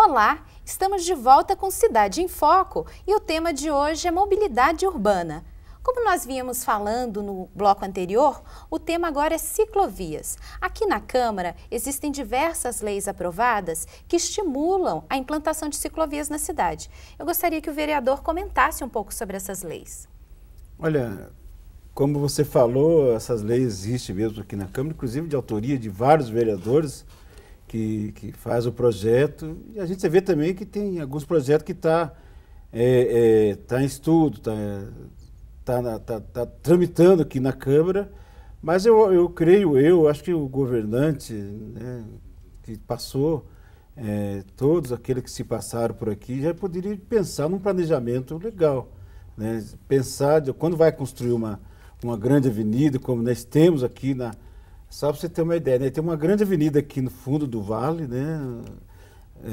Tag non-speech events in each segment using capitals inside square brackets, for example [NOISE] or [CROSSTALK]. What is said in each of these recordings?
Olá, estamos de volta com Cidade em Foco e o tema de hoje é mobilidade urbana. Como nós vínhamos falando no bloco anterior, o tema agora é ciclovias. Aqui na Câmara existem diversas leis aprovadas que estimulam a implantação de ciclovias na cidade. Eu gostaria que o vereador comentasse um pouco sobre essas leis. Olha, como você falou, essas leis existem mesmo aqui na Câmara, inclusive de autoria de vários vereadores que, que faz o projeto. E a gente vê também que tem alguns projetos que estão tá, é, é, tá em estudo, está tá, tá, tá, tá, tramitando aqui na Câmara. Mas eu, eu creio, eu acho que o governante né, que passou, é, todos aqueles que se passaram por aqui, já poderiam pensar num planejamento legal. Né? Pensar de, quando vai construir uma, uma grande avenida, como nós temos aqui na, só para você ter uma ideia, né? tem uma grande avenida aqui no fundo do vale, né? É,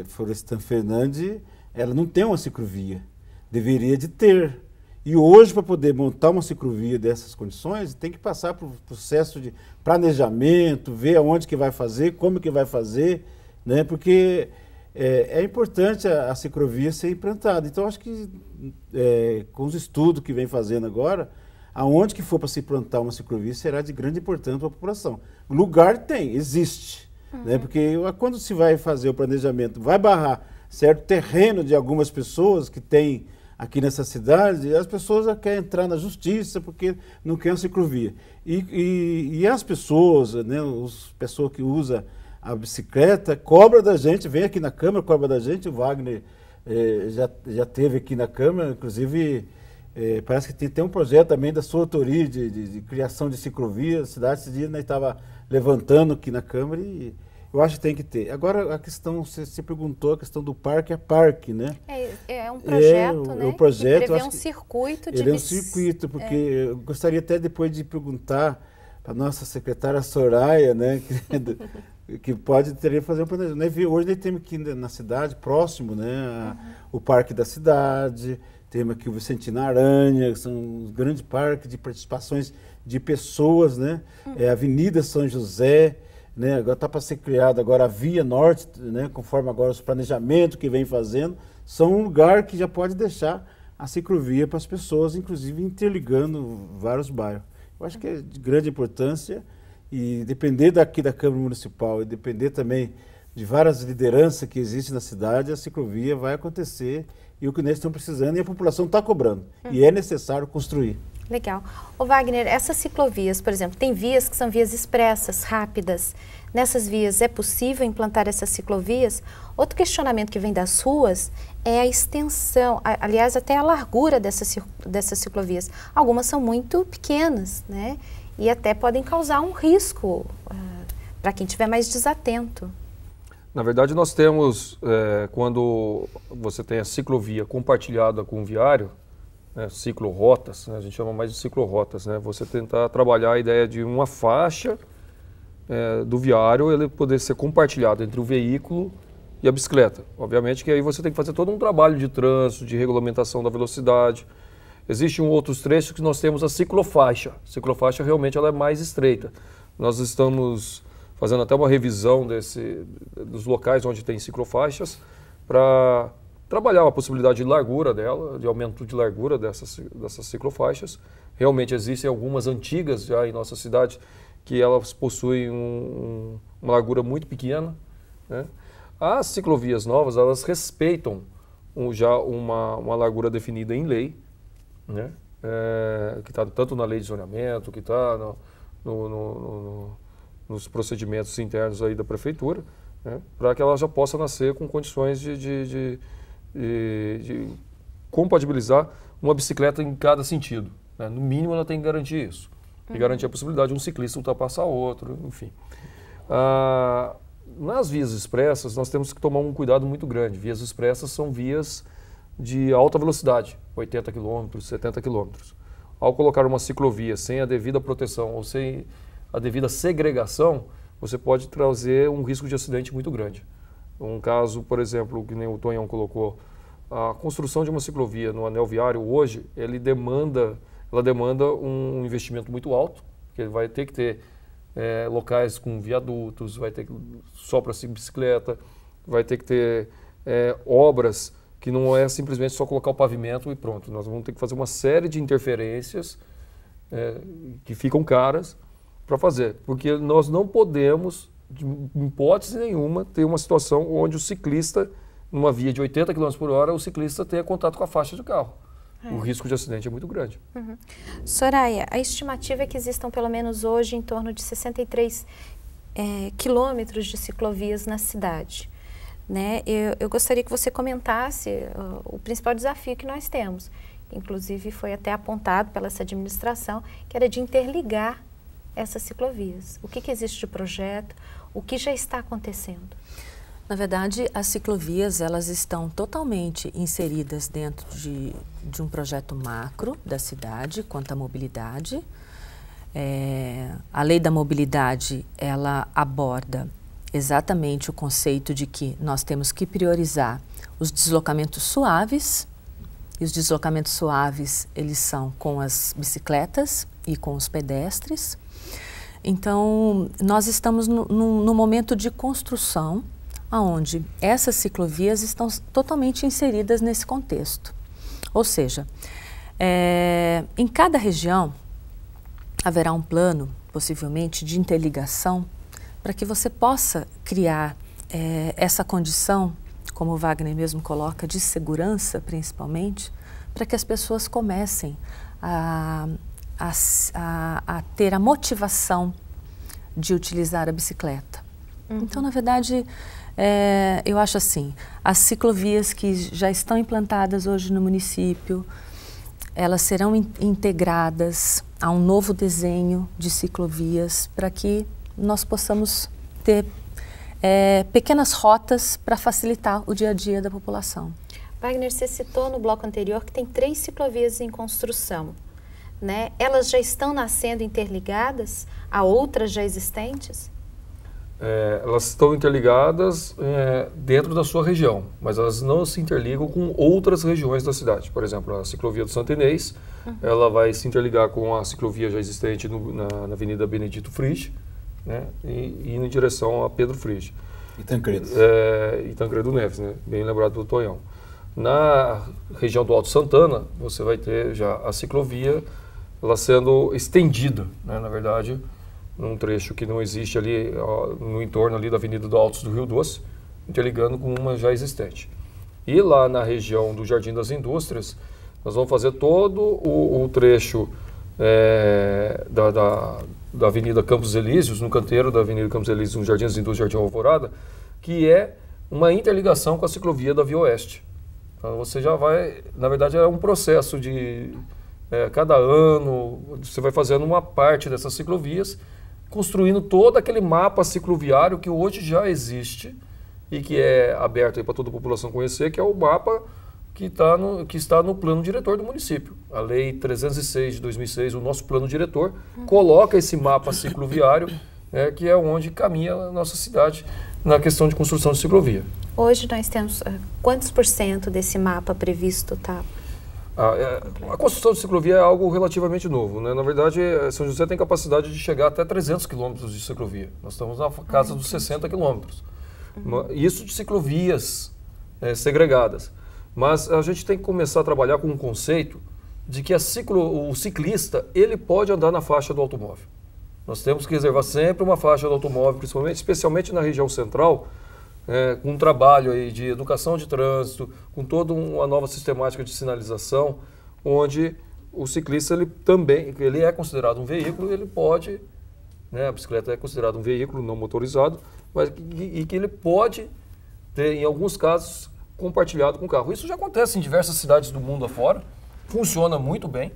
é, Florestan Fernandes, ela não tem uma ciclovia. Deveria de ter. E hoje, para poder montar uma ciclovia dessas condições, tem que passar por processo de planejamento, ver aonde que vai fazer, como que vai fazer, né? porque é, é importante a, a, ciclovia ser implantada. Então, acho que é, com os estudos que vem fazendo agora, aonde que for para se plantar uma ciclovia será de grande importância para a população. Lugar tem, existe. Né? Uhum. Né? Porque quando se vai fazer o planejamento, vai barrar certo terreno de algumas pessoas que têm aqui nessa cidade, as pessoas querem entrar na justiça porque não querem ciclovia. E, e, e as pessoas, né, as pessoas que usam a bicicleta, cobra da gente, vem aqui na Câmara, cobra da gente, o Wagner eh, já, já teve aqui na Câmara, inclusive é, parece que tem um projeto também da sua autoria de, de, de criação de ciclovias. A cidade esse dia né, estava levantando aqui na Câmara e eu acho que tem que ter. Agora, a questão, você, se perguntou, a questão do parque a parque, né? É, é um projeto, é, né? É um projeto. Que prevê um circuito de... Ele é um circuito, é. porque é. eu gostaria até depois de perguntar para a nossa secretária Soraya, né? Que, [LAUGHS] que pode teria fazer um planejamento. Né, hoje nós temos aqui né, na cidade, próximo, né? A, uhum. O parque da cidade... Temos aqui o Vicentino Aranha, que são um grande parque de participações de pessoas, né? É, Avenida São José, né? Agora está para ser criada agora a Via Norte, né? Conforme agora os planejamentos que vem fazendo, são um lugar que já pode deixar a ciclovia para as pessoas, inclusive interligando vários bairros. Eu acho que é de grande importância e depender daqui da Câmara Municipal e depender também de várias lideranças que existem na cidade, a ciclovia vai acontecer e o que eles estão precisando e a população está cobrando. E hum. é necessário construir. Legal. o Wagner, essas ciclovias, por exemplo, tem vias que são vias expressas, rápidas. Nessas vias é possível implantar essas ciclovias? Outro questionamento que vem das ruas é a extensão, a, aliás, até a largura dessas, dessas ciclovias. Algumas são muito pequenas, né? E até podem causar um risco uh, para quem estiver mais desatento. Na verdade, nós temos, é, quando você tem a ciclovia compartilhada com o viário, né, ciclorotas, né, a gente chama mais de ciclorotas, né, você tentar trabalhar a ideia de uma faixa é, do viário ele poder ser compartilhado entre o veículo e a bicicleta. Obviamente que aí você tem que fazer todo um trabalho de trânsito, de regulamentação da velocidade. Existem um outros trechos que nós temos a ciclofaixa. A ciclofaixa realmente ela é mais estreita. Nós estamos fazendo até uma revisão desse, dos locais onde tem ciclofaixas para trabalhar a possibilidade de largura dela, de aumento de largura dessas, dessas ciclofaixas. Realmente existem algumas antigas já em nossa cidade que elas possuem um, uma largura muito pequena. Né? As ciclovias novas, elas respeitam um, já uma, uma largura definida em lei, né? É, que está tanto na lei de zoneamento, que está no, no, no, no nos procedimentos internos aí da prefeitura, né, para que ela já possa nascer com condições de, de, de, de, de compatibilizar uma bicicleta em cada sentido. Né? No mínimo, ela tem que garantir isso. Uhum. E garantir a possibilidade de um ciclista ultrapassar outro, enfim. Ah, nas vias expressas, nós temos que tomar um cuidado muito grande. Vias expressas são vias de alta velocidade, 80 km, 70 km. Ao colocar uma ciclovia sem a devida proteção ou sem a devida segregação, você pode trazer um risco de acidente muito grande. Um caso, por exemplo, que nem o Tonhão colocou, a construção de uma ciclovia no anel viário hoje, ele demanda, ela demanda um investimento muito alto, que ele vai ter que ter é, locais com viadutos, vai ter que só para bicicleta, vai ter que ter é, obras que não é simplesmente só colocar o pavimento e pronto. Nós vamos ter que fazer uma série de interferências é, que ficam caras para fazer, porque nós não podemos, de hipótese nenhuma, ter uma situação onde o ciclista, numa via de 80 km por hora, o ciclista tenha contato com a faixa do carro. É. O risco de acidente é muito grande. Uhum. Soraya, a estimativa é que existam pelo menos hoje em torno de 63 é, quilômetros de ciclovias na cidade. Né? Eu, eu gostaria que você comentasse uh, o principal desafio que nós temos, inclusive foi até apontado pela essa administração, que era de interligar essas ciclovias? O que, que existe de projeto? O que já está acontecendo? Na verdade, as ciclovias elas estão totalmente inseridas dentro de, de um projeto macro da cidade quanto à mobilidade. É, a lei da mobilidade ela aborda exatamente o conceito de que nós temos que priorizar os deslocamentos suaves e os deslocamentos suaves eles são com as bicicletas e com os pedestres então, nós estamos no, no, no momento de construção, aonde essas ciclovias estão totalmente inseridas nesse contexto. Ou seja, é, em cada região haverá um plano, possivelmente, de interligação para que você possa criar é, essa condição, como o Wagner mesmo coloca, de segurança, principalmente, para que as pessoas comecem a a, a, a ter a motivação de utilizar a bicicleta. Uhum. Então, na verdade, é, eu acho assim, as ciclovias que já estão implantadas hoje no município, elas serão in integradas a um novo desenho de ciclovias para que nós possamos ter é, pequenas rotas para facilitar o dia a dia da população. Wagner, você citou no bloco anterior que tem três ciclovias em construção né, elas já estão nascendo interligadas a outras já existentes? É, elas estão interligadas é, dentro da sua região, mas elas não se interligam com outras regiões da cidade. Por exemplo, a ciclovia do Santo Inês, uhum. ela vai se interligar com a ciclovia já existente no, na, na, Avenida Benedito Frisch, né, e indo em direção a Pedro Frisch. E Tancredo. É, e Tancredo Neves, né, bem lembrado do Tonhão. Na região do Alto Santana, você vai ter já a ciclovia ela sendo estendida, né, na verdade, num trecho que não existe ali ó, no entorno ali da Avenida do Altos do Rio Doce, interligando com uma já existente. E lá na região do Jardim das Indústrias, nós vamos fazer todo o, o trecho é, da, da, da, Avenida Campos Elíseos, no canteiro da Avenida Campos Elíseos, no Jardim das Indústrias, Jardim Alvorada, que é uma interligação com a ciclovia da Via Oeste. Então, você já vai, na verdade, é um processo de é, cada ano você vai fazendo uma parte dessas ciclovias, construindo todo aquele mapa cicloviário que hoje já existe e que é aberto para toda a população conhecer, que é o mapa que, tá no, que está no plano diretor do município. A Lei 306 de 2006, o nosso plano diretor, coloca esse mapa cicloviário, né, que é onde caminha a nossa cidade na questão de construção de ciclovia. Hoje nós temos ah, quantos por cento desse mapa previsto está é, a construção de ciclovia é algo relativamente novo. Né? Na verdade, é, São José tem capacidade de chegar até 300 quilômetros de ciclovia. Nós estamos na ah, casa dos 60 quilômetros. Uhum. Isso de ciclovias é, segregadas. Mas a gente tem que começar a trabalhar com um conceito de que ciclo, o ciclista ele pode andar na faixa do automóvel. Nós temos que reservar sempre uma faixa do automóvel, principalmente, especialmente na região central, é, com um trabalho aí de educação de trânsito, com toda uma nova sistemática de sinalização, onde o ciclista ele também ele é considerado um veículo e ele pode, né, a bicicleta é considerada um veículo não motorizado, mas e, e que ele pode ter, em alguns casos, compartilhado com o carro. Isso já acontece em diversas cidades do mundo afora, funciona muito bem,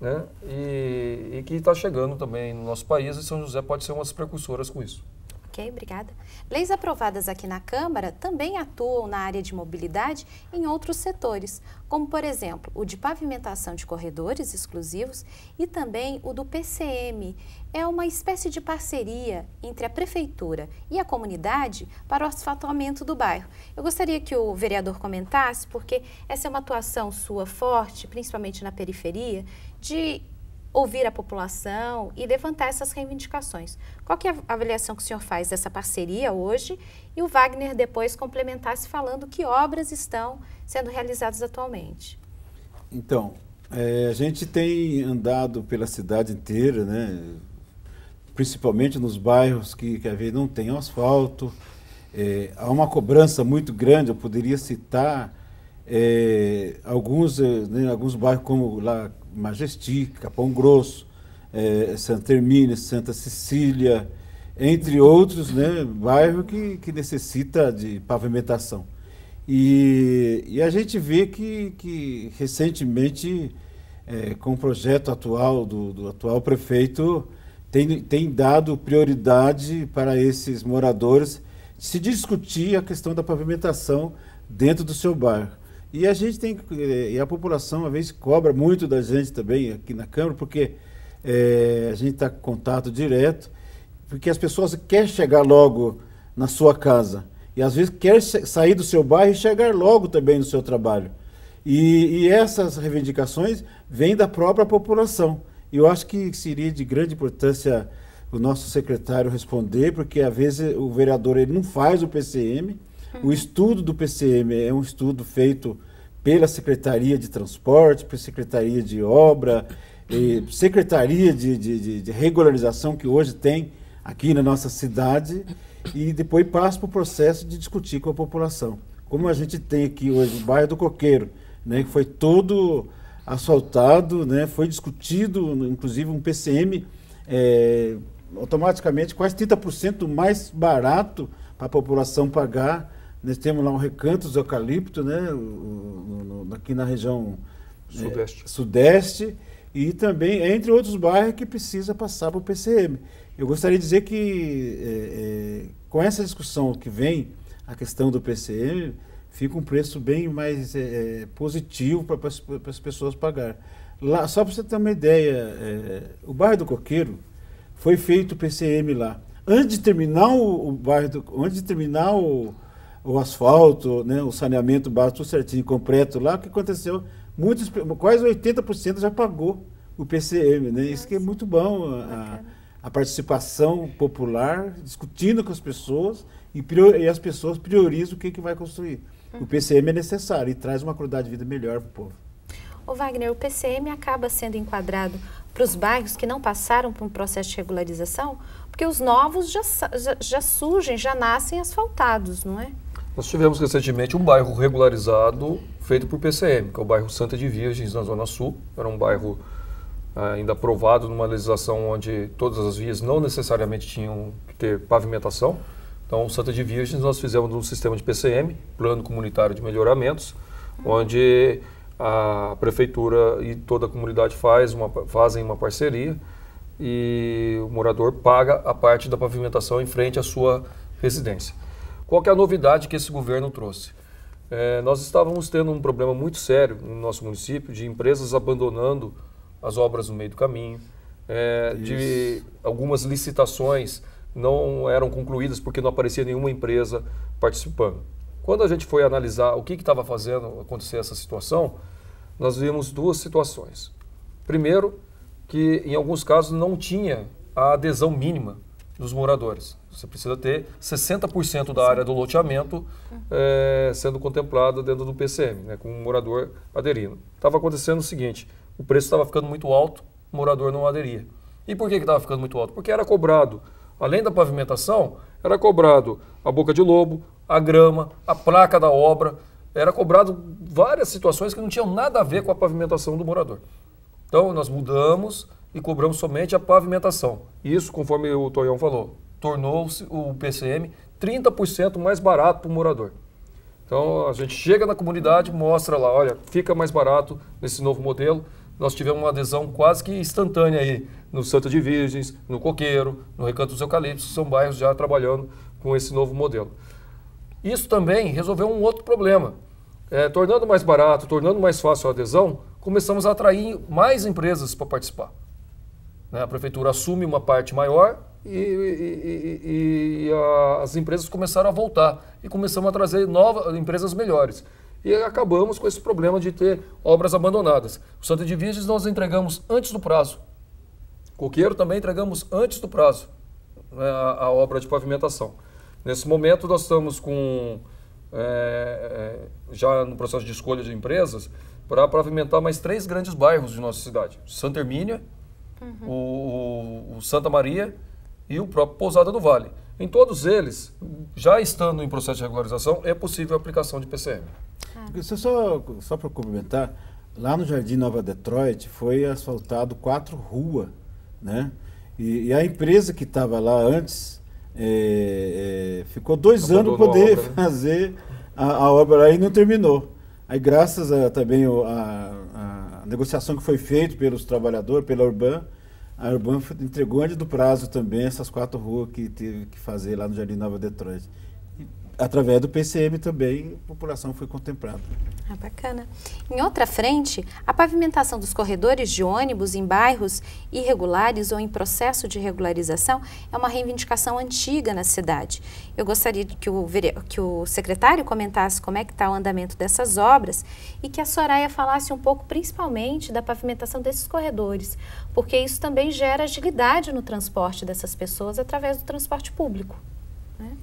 né? e, e que está chegando também no nosso país, e São José pode ser uma das precursoras com isso. Ok, obrigada. Leis aprovadas aqui na Câmara também atuam na área de mobilidade em outros setores, como, por exemplo, o de pavimentação de corredores exclusivos e também o do PCM. É uma espécie de parceria entre a Prefeitura e a comunidade para o asfaltamento do bairro. Eu gostaria que o vereador comentasse, porque essa é uma atuação sua forte, principalmente na periferia, de ouvir a população e levantar essas reivindicações. Qual que é a avaliação que o senhor faz dessa parceria hoje e o Wagner depois complementasse falando que obras estão sendo realizadas atualmente? Então, é, a gente tem andado pela cidade inteira, né? principalmente nos bairros que, que às não tem asfalto, é, há uma cobrança muito grande, eu poderia citar é, alguns, eh, né, alguns bairros como lá Majesti, Capão Grosso, é, Santa Hermínia, Santa Cecília, entre outros, né, bairro que, que necessita de pavimentação. E, e a gente vê que, que recentemente, é, com o projeto atual do, do atual prefeito, tem, tem dado prioridade para esses moradores se discutir a questão da pavimentação dentro do seu bairro. E a gente tem eh, e a população às vezes cobra muito da gente também aqui na Câmara, porque é, a gente está com contato direto, porque as pessoas querem chegar logo na sua casa e às vezes querem sair do seu bairro e chegar logo também no seu trabalho. E, e essas reivindicações vêm da própria população. E eu acho que seria de grande importância o nosso secretário responder, porque às vezes o vereador ele não faz o PCM o estudo do PCM é um estudo feito pela Secretaria de Transporte, pela Secretaria de Obra, Secretaria de, de, de, Regularização que hoje tem aqui na nossa cidade, e depois passa para o processo de discutir com a população. Como a gente tem aqui hoje o bairro do Coqueiro, né, que foi todo asfaltado, né, foi discutido, inclusive um PCM é, eh, automaticamente quase 30% mais barato para a população pagar nós temos lá um recanto dos eucalipto, né? O, aqui na região é, sudeste. É, sudeste e também entre outros bairros que precisa passar para o PCM. Eu gostaria de dizer que é, é, com essa discussão que vem a questão do PCM fica um preço bem mais é, é positivo para as pessoas pagar. Lá, só para você ter uma ideia, é, o bairro do Coqueiro foi feito o PCM lá. Antes de terminar o, o bairro do, antes de terminar o, o asfalto, né, o saneamento básico tudo certinho, completo lá, o que aconteceu? Muitos, quase 80% já pagou o PCM, né? Isso que é muito bom, a, a participação popular, discutindo com as pessoas e, prior, e as pessoas priorizam o que, que vai construir. O PCM uhum. é necessário e traz uma qualidade de vida melhor para o povo. O Wagner, o PCM acaba sendo enquadrado para os bairros que não passaram por um processo de regularização, porque os novos já, já, já surgem, já nascem asfaltados, não é? Nós tivemos recentemente um bairro regularizado feito por PCM, que é o bairro Santa de Virgens, na Zona Sul. Era um bairro ah, ainda aprovado numa legislação onde todas as vias não necessariamente tinham que ter pavimentação. Então, Santa de Virgens nós fizemos um sistema de PCM, Plano Comunitário de Melhoramentos, onde a prefeitura e toda a comunidade faz uma, fazem uma parceria e o morador paga a parte da pavimentação em frente à sua residência. Qual é a novidade que esse governo trouxe? É, nós estávamos tendo um problema muito sério no nosso município de empresas abandonando as obras no meio do caminho, é, de algumas licitações não eram concluídas porque não aparecia nenhuma empresa participando. Quando a gente foi analisar o que estava fazendo acontecer essa situação, nós vimos duas situações. Primeiro, que em alguns casos não tinha a adesão mínima dos moradores. Você precisa ter 60% da área do loteamento é, sendo contemplada dentro do PCM, né, com o um morador aderindo. Estava acontecendo o seguinte, o preço estava ficando muito alto, o morador não aderia. E por que estava ficando muito alto? Porque era cobrado, além da pavimentação, era cobrado a boca de lobo, a grama, a placa da obra, era cobrado várias situações que não tinham nada a ver com a pavimentação do morador. Então, nós mudamos e cobramos somente a pavimentação. Isso, conforme o Toyão falou, tornou-se o PCM 30% mais barato para o morador. Então a gente chega na comunidade, mostra lá, olha, fica mais barato nesse novo modelo. Nós tivemos uma adesão quase que instantânea aí no Santa de Virgens, no Coqueiro, no Recanto dos Eucaliptos, são bairros já trabalhando com esse novo modelo. Isso também resolveu um outro problema. É, tornando mais barato, tornando mais fácil a adesão, começamos a atrair mais empresas para participar. Né? A prefeitura assume uma parte maior e, e, e, e a, as empresas começaram a voltar e começamos a trazer novas empresas melhores. E acabamos com esse problema de ter obras abandonadas. O Santa de Virges nós entregamos antes do prazo. Coqueiro também entregamos antes do prazo né, a, a obra de pavimentação. Nesse momento nós estamos com é, é já no processo de escolha de empresas, para pavimentar mais três grandes bairros de nossa cidade: Santa Hermínia, uhum. o, o, Santa Maria e o próprio Pousada do Vale. Em todos eles, já estando em processo de regularização, é possível a aplicação de PCM. Ah. Só, só para complementar, lá no Jardim Nova Detroit foi asfaltado quatro ruas, né? E, e, a empresa que estava lá antes é, é, ficou dois anos para poder [LAUGHS] obra, né? fazer né? a, a, obra e não terminou. Aí graças a, também a, negociação que foi feita pelos trabalhadores, pela Urban, a Urban entregou antes do prazo também essas quatro ruas que teve que fazer lá no Jardim Nova Detroit através do PCM também, a população foi contemplada. Ah, bacana. Em outra frente, a pavimentação dos corredores de ônibus em bairros irregulares ou em processo de regularização é uma reivindicação antiga na cidade. Eu gostaria que o, que o secretário comentasse como é que está o andamento dessas obras e que a Soraya falasse um pouco, principalmente, da pavimentação desses corredores, porque isso também gera agilidade no transporte dessas pessoas através do transporte público. Né?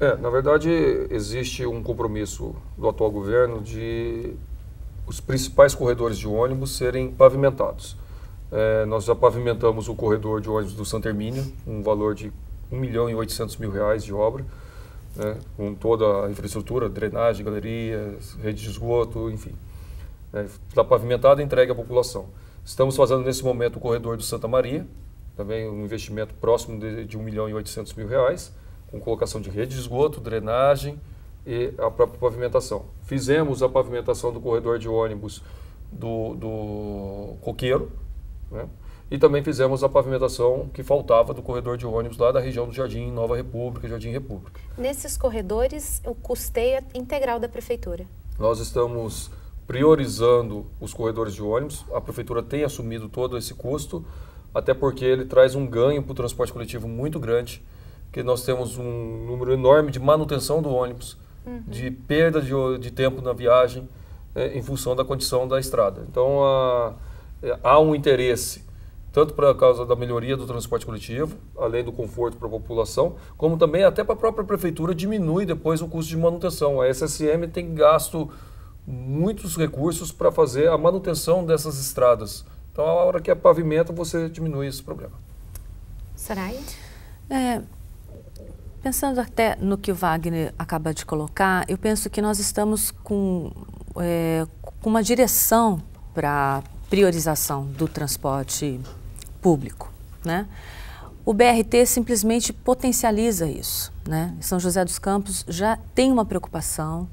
É, na verdade, existe um compromisso do atual governo de os principais corredores de ônibus serem pavimentados. É, nós já pavimentamos o corredor de ônibus do Santa Hermínio, um valor de 1 milhão e 800 mil reais de obra, né, com toda a infraestrutura, drenagem, galerias, rede de esgoto, enfim. É, está é, pavimentado e entregue à população. Estamos fazendo nesse momento o corredor do Santa Maria, também um investimento próximo de, de 1 milhão e 800 mil reais com colocação de rede de esgoto, drenagem e a própria pavimentação. Fizemos a pavimentação do corredor de ônibus do, do Coqueiro, né? e também fizemos a pavimentação que faltava do corredor de ônibus lá da região do Jardim Nova República, Jardim República. Nesses corredores, o custeio é integral da prefeitura? Nós estamos priorizando os corredores de ônibus, a prefeitura tem assumido todo esse custo, até porque ele traz um ganho para o transporte coletivo muito grande que nós temos um número enorme de manutenção do ônibus, uhum. de perda de, de, tempo na viagem, né, em função da condição da estrada. Então, a, é, há um interesse, tanto para a causa da melhoria do transporte coletivo, além do conforto para a população, como também até para a própria prefeitura diminui depois o custo de manutenção. A SSM tem gasto muitos recursos para fazer a manutenção dessas estradas. Então, a hora que é pavimento, você diminui esse problema. Sarai? É, Pensando até no que o Wagner acaba de colocar, eu penso que nós estamos com, é, com uma direção para priorização do transporte público. Né? O BRT simplesmente potencializa isso. Né? São José dos Campos já tem uma preocupação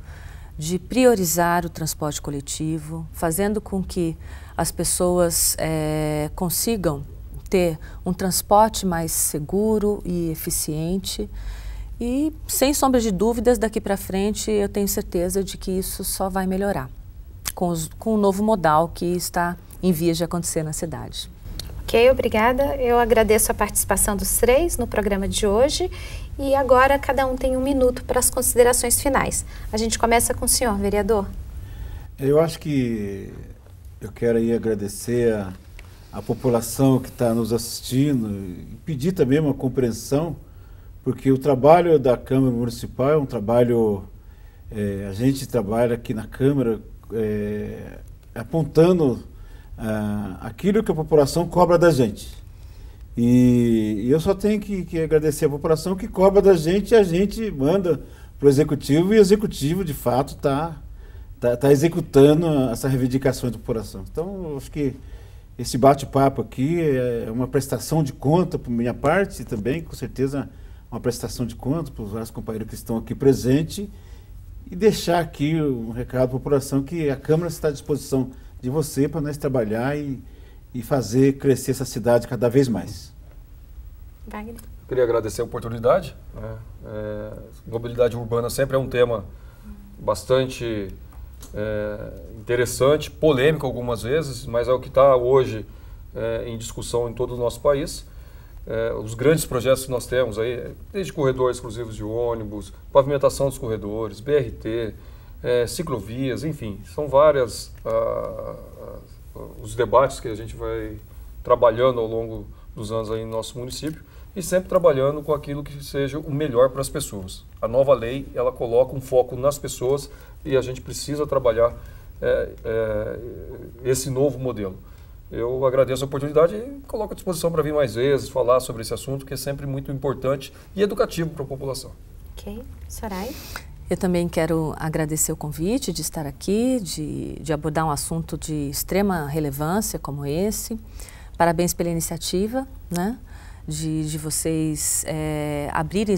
de priorizar o transporte coletivo, fazendo com que as pessoas é, consigam ter um transporte mais seguro e eficiente. E, sem sombra de dúvidas, daqui para frente eu tenho certeza de que isso só vai melhorar com, os, com o novo modal que está em vias de acontecer na cidade. Ok, obrigada. Eu agradeço a participação dos três no programa de hoje. E agora cada um tem um minuto para as considerações finais. A gente começa com o senhor, vereador. Eu acho que eu quero aí agradecer a a população que está nos assistindo e pedir também uma compreensão, porque o trabalho da Câmara Municipal é um trabalho. É, a gente trabalha aqui na Câmara é, apontando ah, aquilo que a população cobra da gente. E, e eu só tenho que, que, agradecer à população que cobra da gente e a gente manda para o executivo e o executivo, de fato, está tá, tá, executando essas reivindicações da população. Então, acho que esse bate-papo aqui é uma prestação de conta por minha parte e também, com certeza, uma prestação de conta para os vários companheiros que estão aqui presentes e deixar aqui um recado à população que a Câmara está à disposição de você para nós trabalhar e, e fazer crescer essa cidade cada vez mais. Wagner. Eu queria agradecer a oportunidade. Né? É, mobilidade urbana sempre é um tema bastante é, interessante, polêmico algumas vezes, mas é o que está hoje é, em discussão em todo o nosso país. É, os grandes projetos que nós temos aí, desde corredores exclusivos de ônibus, pavimentação dos corredores, BRT, é, ciclovias, enfim, são várias os debates que a gente vai trabalhando ao longo dos anos aí no nosso município e sempre trabalhando com aquilo que seja o melhor para as pessoas. A nova lei, ela coloca um foco nas pessoas, e a gente precisa trabalhar é, é, esse novo modelo. Eu agradeço a oportunidade e coloco à disposição para vir mais vezes falar sobre esse assunto, que é sempre muito importante e educativo para a população. Ok. Soray. Eu também quero agradecer o convite de estar aqui, de, de abordar um assunto de extrema relevância como esse. Parabéns pela iniciativa, né? De, de, vocês é, abrirem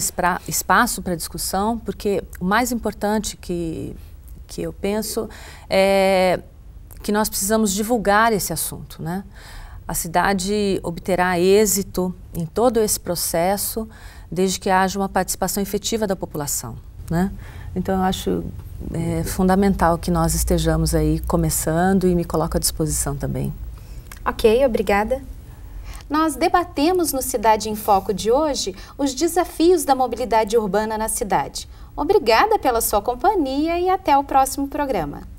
espaço para discussão, porque o mais importante que que eu penso é que nós precisamos divulgar esse assunto, né? A cidade obterá êxito em todo esse processo desde que haja uma participação efetiva da população, né? Então eu acho é, fundamental que nós estejamos aí começando e me coloco à disposição também. Ok, obrigada. Nós debatemos no Cidade em Foco de hoje os desafios da mobilidade urbana na cidade. Obrigada pela sua companhia e até o próximo programa.